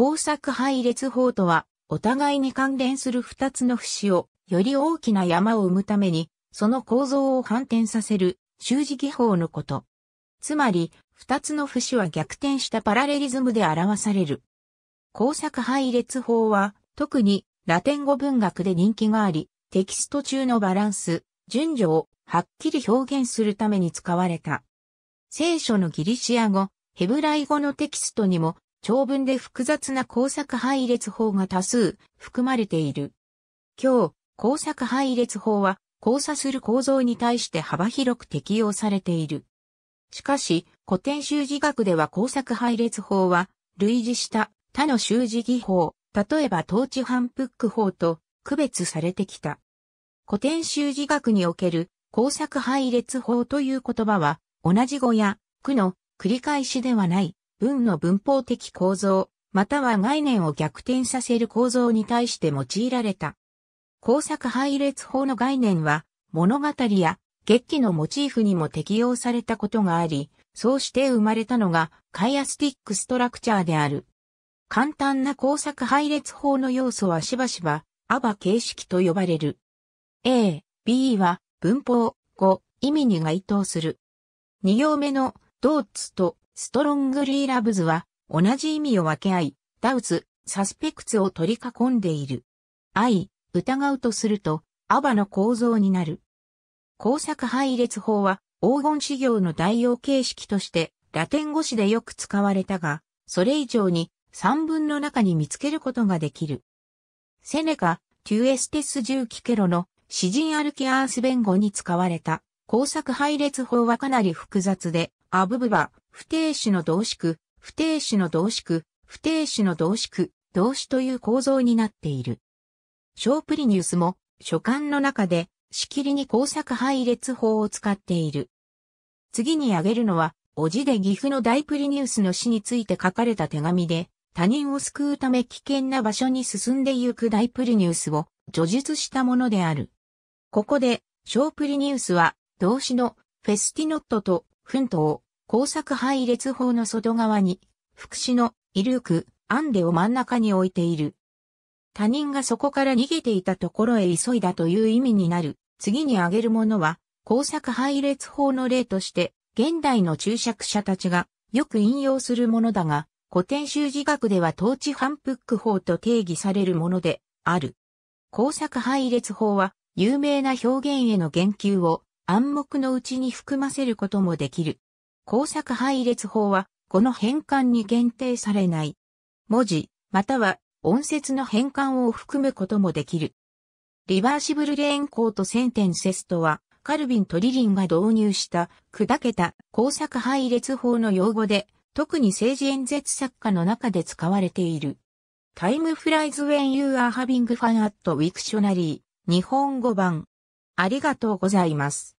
工作配列法とは、お互いに関連する二つの節を、より大きな山を生むために、その構造を反転させる、習字技法のこと。つまり、二つの節は逆転したパラレリズムで表される。工作配列法は、特に、ラテン語文学で人気があり、テキスト中のバランス、順序を、はっきり表現するために使われた。聖書のギリシア語、ヘブライ語のテキストにも長文で複雑な工作配列法が多数含まれている。今日、工作配列法は交差する構造に対して幅広く適用されている。しかし、古典修辞学では工作配列法は類似した他の修辞技法、例えば統治反復法と区別されてきた。古典修辞学における工作配列法という言葉は同じ語や句の繰り返しではない文の文法的構造、または概念を逆転させる構造に対して用いられた。工作配列法の概念は、物語や劇記のモチーフにも適用されたことがあり、そうして生まれたのがカイアスティックストラクチャーである。簡単な工作配列法の要素はしばしば、アバ形式と呼ばれる。A、B は文法、語、意味に該当する。2行目のドーツとストロングリーラブズは、同じ意味を分け合い、ダウツ、サスペクツを取り囲んでいる。愛、疑うとすると、アバの構造になる。工作配列法は、黄金資料の代用形式として、ラテン語詞でよく使われたが、それ以上に、三文の中に見つけることができる。セネカ、テュエステス・ジューキケロの詩人アルキアース弁護に使われた工作配列法はかなり複雑でアブブは、不定詞の動詞句、不定詞の動詞句、不定詞の動詞句、動詞という構造になっている。ショープリニュースも、書簡の中で、しきりに工作配列法を使っている。次に挙げるのは、おじで岐阜の大プリニュースの死について書かれた手紙で、他人を救うため危険な場所に進んでゆく大プリニュースを叙述したものである。ここで、ショープリニュースは、動詞のフェスティノットと奮闘、工作配列法の外側に、福祉のイルーク、アンデを真ん中に置いている。他人がそこから逃げていたところへ急いだという意味になる。次に挙げるものは、工作配列法の例として、現代の注釈者たちがよく引用するものだが、古典修辞学では統治反復法と定義されるものである。工作配列法は有名な表現への言及を暗黙のうちに含ませることもできる。工作配列法は、この変換に限定されない。文字、または音節の変換を含むこともできる。リバーシブルレーンコートセンテンセストは、カルビンとリリンが導入した砕けた工作配列法の用語で、特に政治演説作家の中で使われている。Time flies when you are having fun at Wiktionary 日本語版。ありがとうございます。